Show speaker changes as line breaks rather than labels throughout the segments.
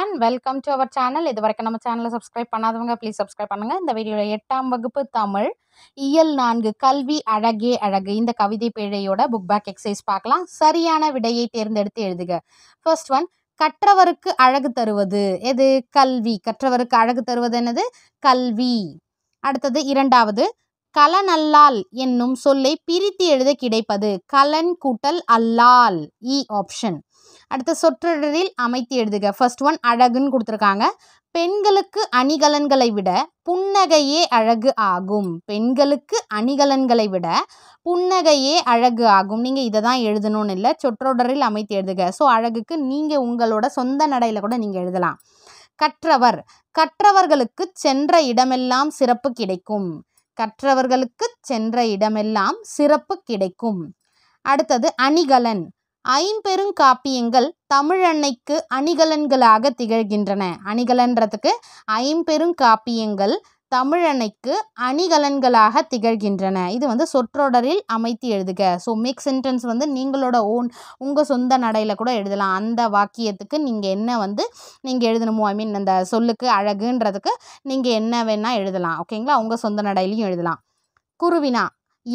one welcome to our channel இது வரைக்கும் நம்ம சேனலை சப்ஸ்கிரைப் பண்ணாதவங்க ப்ளீஸ் சப்ஸ்கிரைப் பண்ணுங்கள் இந்த வீடியோவில் எட்டாம் வகுப்பு தமிழ் இயல் நான்கு கல்வி அழகே அழகு இந்த கவிதை பிழையோட புக் பேக் எக்ஸசைஸ் பார்க்கலாம் சரியான விடையை தேர்ந்தெடுத்து எழுதுக ஃபர்ஸ்ட் ஒன் கற்றவருக்கு அழகு தருவது எது கல்வி கற்றவருக்கு அழகு தருவது என்னது கல்வி அடுத்தது இரண்டாவது கலனல்லால் என்னும் சொல்லை பிரித்து எழுத கிடைப்பது கலன் கூட்டல் அல்லால் இ e ஆப்ஷன் அடுத்த சொற்றொடரில் அமைத்து எழுதுக ஃபர்ஸ்ட் ஒன் அழகுன்னு கொடுத்துருக்காங்க பெண்களுக்கு அணிகலன்களை விட புன்னகையே அழகு ஆகும் பெண்களுக்கு அணிகலன்களை விட புன்னகையே அழகு ஆகும் நீங்கள் இதை தான் எழுதணும்னு இல்லை சொற்றொடரில் அமைத்து எழுதுக ஸோ அழகுக்கு நீங்கள் உங்களோட சொந்த நடையில் கூட நீங்கள் எழுதலாம் கற்றவர் கற்றவர்களுக்கு சென்ற இடமெல்லாம் சிறப்பு கிடைக்கும் கற்றவர்களுக்கு சென்ற இடமெல்லாம் சிறப்பு கிடைக்கும் அடுத்தது அணிகலன் ஐம்பெருங்காப்பியங்கள் தமிழன்னைக்கு அணிகலன்களாக திகழ்கின்றன அணிகலன்றதுக்கு ஐம்பெருங்காப்பியங்கள் தமிழன்னைக்கு அணிகலன்களாக திகழ்கின்றன இது வந்து சொற்றொடரில் அமைத்து எழுதுக ஸோ மேக் சென்டென்ஸ் வந்து நீங்களோட ஓன் உங்கள் சொந்த நடையில் கூட எழுதலாம் அந்த வாக்கியத்துக்கு நீங்கள் என்ன வந்து நீங்கள் எழுதணுமோ ஐ மீன் அந்த சொல்லுக்கு அழகுன்றதுக்கு நீங்கள் என்ன வேணால் எழுதலாம் ஓகேங்களா உங்கள் சொந்த நடையிலையும் எழுதலாம் குருவினா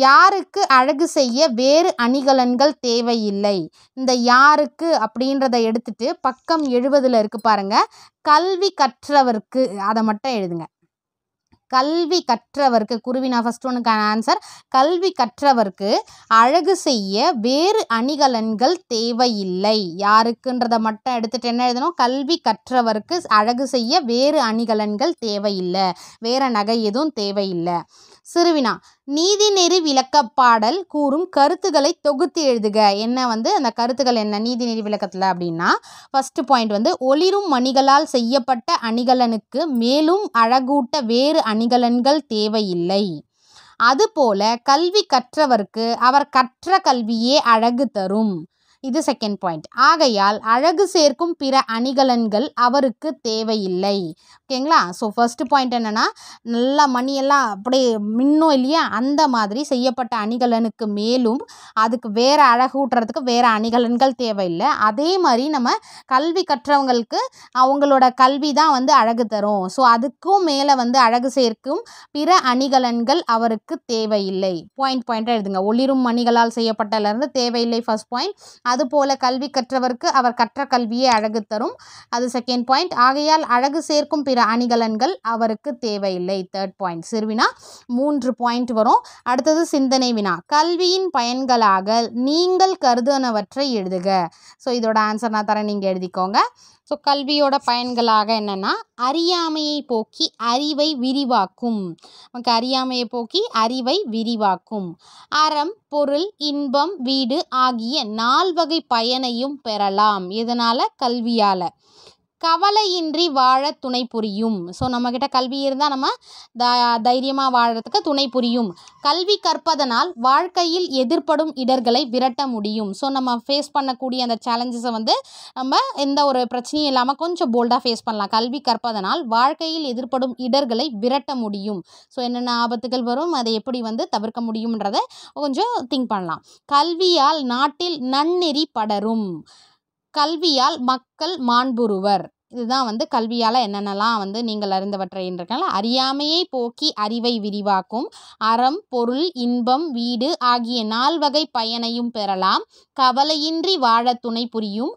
யாருக்கு அழகு செய்ய வேறு அணிகலன்கள் தேவையில்லை இந்த யாருக்கு அப்படின்றத எடுத்துட்டு பக்கம் எழுபதில் இருக்குது பாருங்கள் கல்வி கற்றவர்க்கு அதை மட்டும் எழுதுங்க கல்வி கற்றவர்க்கு குருவினா ஃபஸ்ட் ஒன்றுக்கான ஆன்சர் கல்வி கற்றவர்க்கு அழகு செய்ய வேறு அணிகலன்கள் தேவையில்லை யாருக்குன்றதை மட்டும் எடுத்துகிட்டு என்ன எழுதணும் கல்வி கற்றவர்க்கு அழகு செய்ய வேறு அணிகலன்கள் தேவையில்லை வேறு நகை எதுவும் தேவையில்லை சிறுவினா நீதிநெறி விளக்கப்பாடல் கூறும் கருத்துக்களை தொகுத்து எழுதுக என்ன வந்து அந்த கருத்துக்கள் என்ன நீதிநெறி விளக்கத்தில் அப்படின்னா ஃபஸ்ட்டு பாயிண்ட் வந்து ஒளிரும் மணிகளால் செய்யப்பட்ட அணிகலனுக்கு மேலும் அழகூட்ட வேறு அணி அணிகலன்கள் தேவையில்லை அதுபோல கல்வி கற்றவர்க்கு அவர் கற்ற கல்வியே அழகு தரும் இது செகண்ட் பாயிண்ட் ஆகையால் அழகு சேர்க்கும் பிற அணிகலன்கள் அவருக்கு தேவையில்லை ஓகேங்களா ஸோ ஃபஸ்ட்டு பாயிண்ட் என்னென்னா நல்லா மணியெல்லாம் அப்படியே மின்னும் இல்லையா அந்த மாதிரி செய்யப்பட்ட அணிகலனுக்கு மேலும் அதுக்கு வேறு அழகு ஊட்டுறதுக்கு வேறு அணிகலன்கள் தேவையில்லை அதே மாதிரி நம்ம கல்வி கற்றவங்களுக்கு அவங்களோட கல்வி தான் வந்து அழகு தரும் ஸோ அதுக்கும் மேலே வந்து அழகு சேர்க்கும் பிற அணிகலன்கள் அவருக்கு தேவையில்லை பாயிண்ட் பாயிண்ட்டாக எழுதுங்க ஒளிரும் மணிகளால் செய்யப்பட்டலேருந்து தேவையில்லை ஃபஸ்ட் பாயிண்ட் அதுபோல கல்வி கற்றவர்க்கு அவர் கற்ற கல்வியே அழகு தரும் அது செகண்ட் பாயிண்ட் ஆகையால் அழகு சேர்க்கும் பிற அணிகலன்கள் அவருக்கு தேவையில்லை தேர்ட் பாயிண்ட் சிறுவினா மூன்று பாயிண்ட் வரும் அடுத்தது சிந்தனை வினா கல்வியின் பயன்களாக நீங்கள் கருதுனவற்றை எழுதுக ஸோ இதோட ஆன்சர் நான் தரேன் நீங்கள் எழுதிக்கோங்க ஸோ கல்வியோட பயன்களாக என்னென்னா அறியாமையை போக்கி அறிவை விரிவாக்கும் நமக்கு அறியாமையை போக்கி அறிவை விரிவாக்கும் அறம் பொருள் இன்பம் வீடு ஆகிய நால் வகை பயனையும் பெறலாம் இதனால் கல்வியால் கவலையின்றி வாழ துணை புரியும் ஸோ நம்மக்கிட்ட கல்வி இருந்தால் நம்ம த தைரியமாக வாழறதுக்கு துணை புரியும் கல்வி கற்பதனால் வாழ்க்கையில் எதிர்படும் இடர்களை விரட்ட முடியும் ஸோ நம்ம ஃபேஸ் பண்ணக்கூடிய அந்த சேலஞ்சஸை வந்து நம்ம எந்த ஒரு பிரச்சனையும் இல்லாமல் கொஞ்சம் போல்டாக ஃபேஸ் பண்ணலாம் கல்வி கற்பதனால் வாழ்க்கையில் எதிர்ப்படும் இடர்களை விரட்ட முடியும் ஸோ என்னென்ன ஆபத்துகள் வரும் அதை எப்படி வந்து தவிர்க்க முடியுன்றதை கொஞ்சம் திங்க் பண்ணலாம் கல்வியால் நாட்டில் நன்னெறி படரும் கல்வியால் மக்கள் மாண்புருவர் இதுதான் வந்து கல்வியால் என்னென்னலாம் வந்து நீங்கள் அறிந்தவற்றைன்றனால அறியாமையை போக்கி அறிவை விரிவாக்கும் அறம் பொருள் இன்பம் வீடு ஆகிய நால்வகை பயனையும் பெறலாம் கவலையின்றி வாழ துணை புரியும்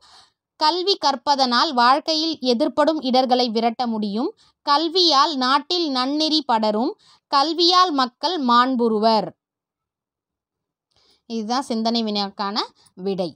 கல்வி கற்பதனால் வாழ்க்கையில் எதிர்ப்படும் இடர்களை விரட்ட முடியும் கல்வியால் நாட்டில் நன்னெறி படரும் கல்வியால் மக்கள் மாண்புருவர் இதுதான் சிந்தனை வினாக்கான விடை